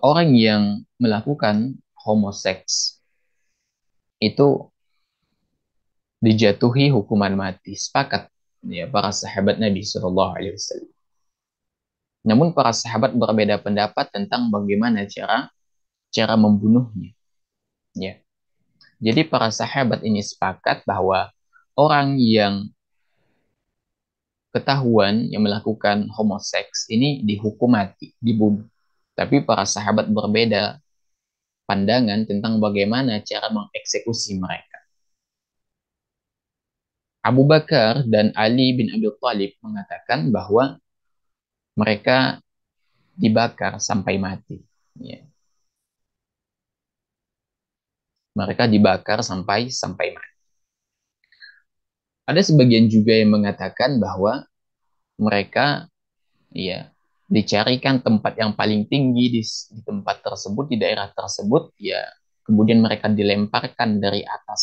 orang yang melakukan homoseks itu dijatuhi hukuman mati sepakat ya para sahabat Nabi Shallallahu Alaihi Wasallam. Namun para sahabat berbeda pendapat tentang bagaimana cara cara membunuhnya. Ya. Jadi para sahabat ini sepakat bahwa orang yang ketahuan yang melakukan homoseks ini dihukum mati, dibunuh. Tapi para sahabat berbeda pandangan tentang bagaimana cara mengeksekusi mereka. Abu Bakar dan Ali bin Abi Thalib mengatakan bahwa mereka dibakar sampai mati. Ya. Mereka dibakar sampai sampai mati. Ada sebagian juga yang mengatakan bahwa mereka ya dicarikan tempat yang paling tinggi di, di tempat tersebut di daerah tersebut ya kemudian mereka dilemparkan dari atas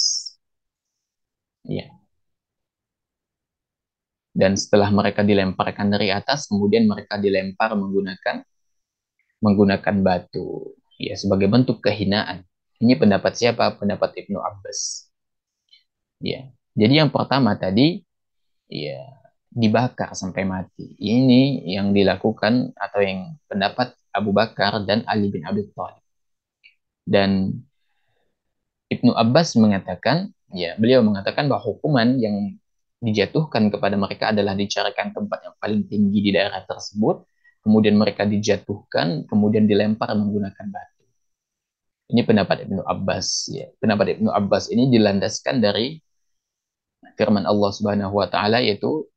ya dan setelah mereka dilemparkan dari atas kemudian mereka dilempar menggunakan menggunakan batu ya sebagai bentuk kehinaan ini pendapat siapa pendapat Ibnu Abbas ya jadi yang pertama tadi ya dibakar sampai mati. Ini yang dilakukan atau yang pendapat Abu Bakar dan Ali bin Abi Thalib. Dan Ibnu Abbas mengatakan, ya beliau mengatakan bahwa hukuman yang dijatuhkan kepada mereka adalah dicarikan tempat yang paling tinggi di daerah tersebut, kemudian mereka dijatuhkan, kemudian dilempar menggunakan batu. Ini pendapat Ibnu Abbas. Ya. Pendapat Ibnu Abbas ini dilandaskan dari firman Allah Subhanahu wa taala yaitu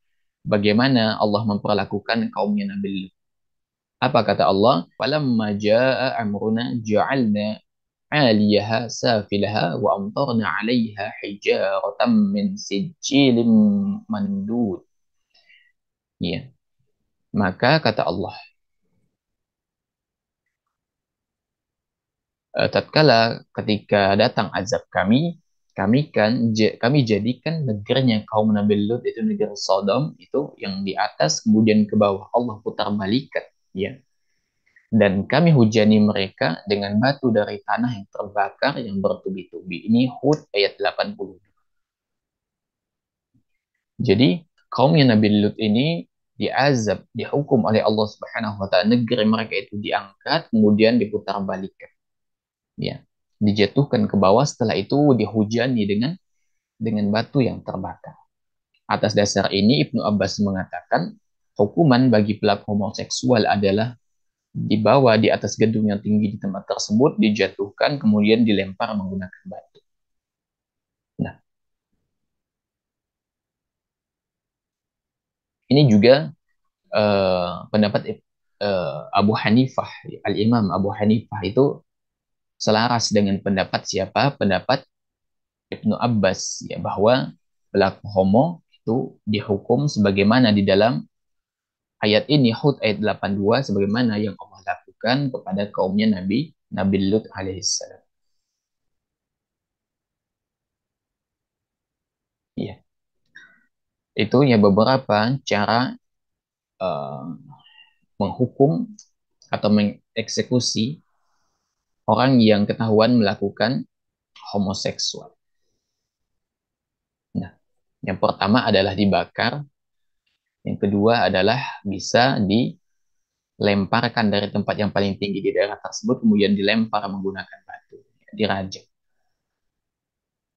bagaimana Allah memperlakukan kaumnya Nabi Lut. Apa kata Allah? Falamma jaa'a amruna ja'alna 'aliyaha safilaha wa amtarna 'alayha hijaratan min sijilin mandud. Ya. Maka kata Allah, eh, tatkala ketika datang azab kami, kami kan kami jadikan negerinya kaum Nabi Lut itu negeri Sodom itu yang di atas kemudian ke bawah Allah putar balikan ya dan kami hujani mereka dengan batu dari tanah yang terbakar yang bertubi-tubi ini Hud ayat 80 jadi kaumnya Nabi Lut ini diazab dihukum oleh Allah Subhanahu wa taala negeri mereka itu diangkat kemudian diputar balikan ya dijatuhkan ke bawah setelah itu dihujani dengan dengan batu yang terbakar. Atas dasar ini Ibnu Abbas mengatakan hukuman bagi pelaku homoseksual adalah dibawa di atas gedung yang tinggi di tempat tersebut dijatuhkan kemudian dilempar menggunakan batu. Nah, ini juga uh, pendapat uh, Abu Hanifah, Al Imam Abu Hanifah itu selaras dengan pendapat siapa? Pendapat Ibnu Abbas ya bahwa pelaku homo itu dihukum sebagaimana di dalam ayat ini Hud ayat 82 sebagaimana yang Allah lakukan kepada kaumnya Nabi Nabi Lut alaihissalam. Iya. Itu ya beberapa cara uh, menghukum atau mengeksekusi orang yang ketahuan melakukan homoseksual. Nah, yang pertama adalah dibakar, yang kedua adalah bisa dilemparkan dari tempat yang paling tinggi di daerah tersebut, kemudian dilempar menggunakan batu, dirajam.